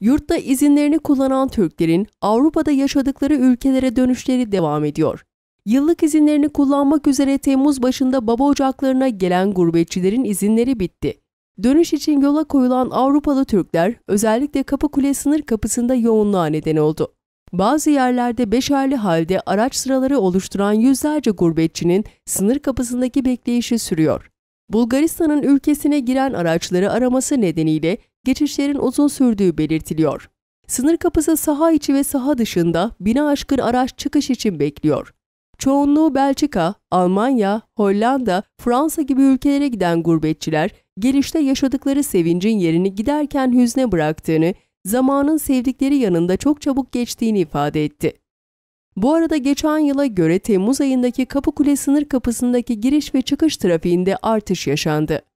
Yurtta izinlerini kullanan Türklerin Avrupa'da yaşadıkları ülkelere dönüşleri devam ediyor. Yıllık izinlerini kullanmak üzere Temmuz başında baba ocaklarına gelen gurbetçilerin izinleri bitti. Dönüş için yola koyulan Avrupalı Türkler özellikle Kapıkule sınır kapısında yoğunluğa neden oldu. Bazı yerlerde beşerli halde araç sıraları oluşturan yüzlerce gurbetçinin sınır kapısındaki bekleyişi sürüyor. Bulgaristan'ın ülkesine giren araçları araması nedeniyle geçişlerin uzun sürdüğü belirtiliyor. Sınır kapısı saha içi ve saha dışında bine aşkın araç çıkış için bekliyor. Çoğunluğu Belçika, Almanya, Hollanda, Fransa gibi ülkelere giden gurbetçiler, gelişte yaşadıkları sevincin yerini giderken hüzne bıraktığını, zamanın sevdikleri yanında çok çabuk geçtiğini ifade etti. Bu arada geçen yıla göre Temmuz ayındaki Kapıkule sınır kapısındaki giriş ve çıkış trafiğinde artış yaşandı.